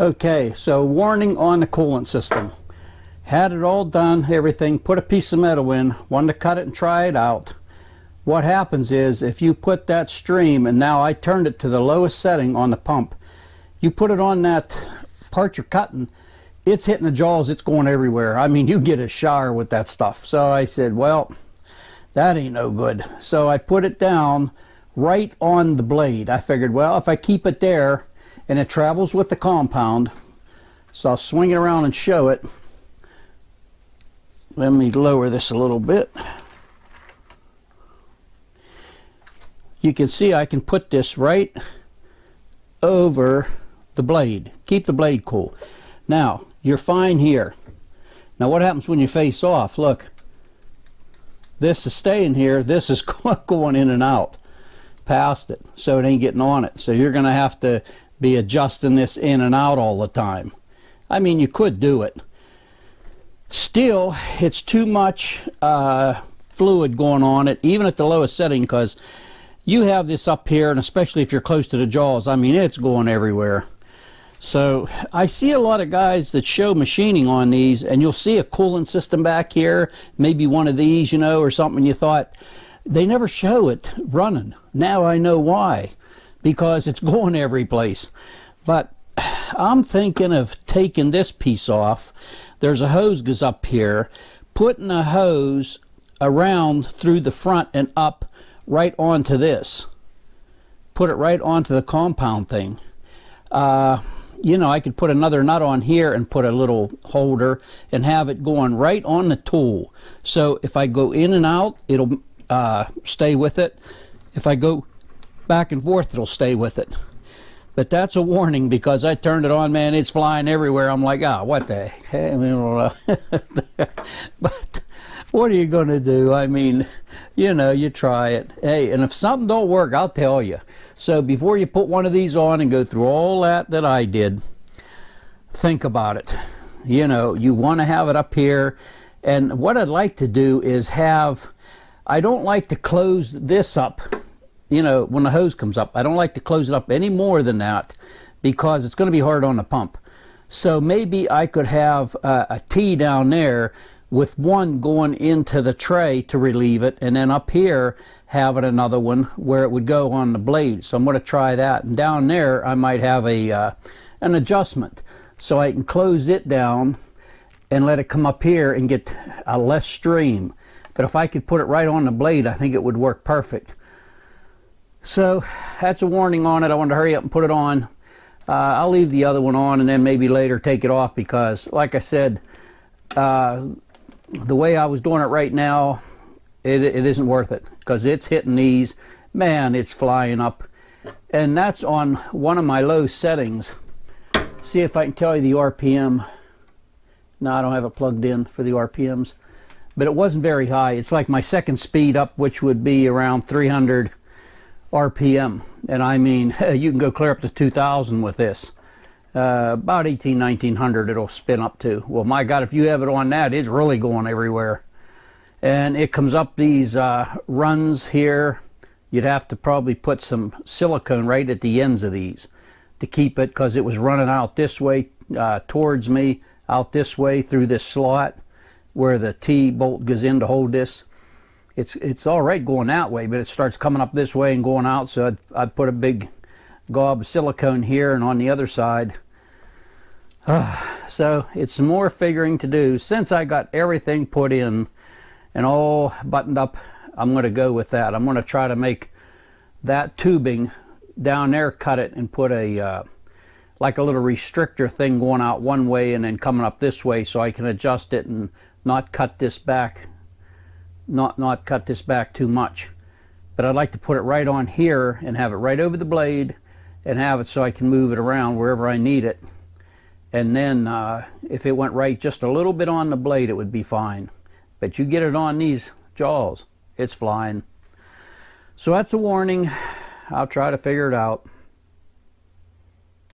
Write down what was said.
Okay, so warning on the coolant system. Had it all done, everything, put a piece of metal in, wanted to cut it and try it out. What happens is if you put that stream, and now I turned it to the lowest setting on the pump, you put it on that part you're cutting, it's hitting the jaws, it's going everywhere. I mean, you get a shower with that stuff. So I said, well, that ain't no good. So I put it down right on the blade. I figured, well, if I keep it there, and it travels with the compound. So I'll swing it around and show it. Let me lower this a little bit. You can see I can put this right over the blade. Keep the blade cool. Now, you're fine here. Now what happens when you face off? Look, this is staying here. This is going in and out past it. So it ain't getting on it. So you're going to have to be adjusting this in and out all the time. I mean, you could do it. Still, it's too much uh, fluid going on it, even at the lowest setting, because you have this up here, and especially if you're close to the jaws, I mean, it's going everywhere. So I see a lot of guys that show machining on these, and you'll see a coolant system back here, maybe one of these, you know, or something. You thought they never show it running. Now I know why because it's going every place. But I'm thinking of taking this piece off. There's a hose goes up here, putting a hose around through the front and up right onto this. Put it right onto the compound thing. Uh, you know, I could put another nut on here and put a little holder and have it going right on the tool. So if I go in and out, it'll uh, stay with it. If I go back and forth it will stay with it. But that's a warning because I turned it on, man, it's flying everywhere. I'm like, ah, oh, what the hell but what are you going to do? I mean, you know, you try it. Hey, and if something don't work, I'll tell you. So before you put one of these on and go through all that that I did, think about it. You know, you want to have it up here. And what I'd like to do is have, I don't like to close this up you know, when the hose comes up. I don't like to close it up any more than that because it's going to be hard on the pump. So maybe I could have uh, a T down there with one going into the tray to relieve it and then up here having another one where it would go on the blade so I'm going to try that and down there I might have a uh, an adjustment so I can close it down and let it come up here and get a less stream but if I could put it right on the blade I think it would work perfect so that's a warning on it. I wanted to hurry up and put it on. Uh, I'll leave the other one on and then maybe later take it off because, like I said, uh, the way I was doing it right now, it, it isn't worth it because it's hitting these. Man, it's flying up. And that's on one of my low settings. See if I can tell you the RPM. No, I don't have it plugged in for the RPMs. But it wasn't very high. It's like my second speed up, which would be around 300 RPM. And I mean, you can go clear up to 2,000 with this. Uh, about 18, 1900 it'll spin up to. Well, my God, if you have it on that, it's really going everywhere. And it comes up these uh, runs here. You'd have to probably put some silicone right at the ends of these to keep it because it was running out this way uh, towards me, out this way through this slot where the T bolt goes in to hold this it's it's all right going that way, but it starts coming up this way and going out. So I'd, I'd put a big gob of silicone here and on the other side. Uh, so it's more figuring to do. Since I got everything put in and all buttoned up, I'm going to go with that. I'm going to try to make that tubing down there, cut it, and put a uh, like a little restrictor thing going out one way and then coming up this way so I can adjust it and not cut this back not, not cut this back too much. But I'd like to put it right on here and have it right over the blade and have it so I can move it around wherever I need it. And then uh, if it went right just a little bit on the blade, it would be fine. But you get it on these jaws, it's flying. So that's a warning. I'll try to figure it out.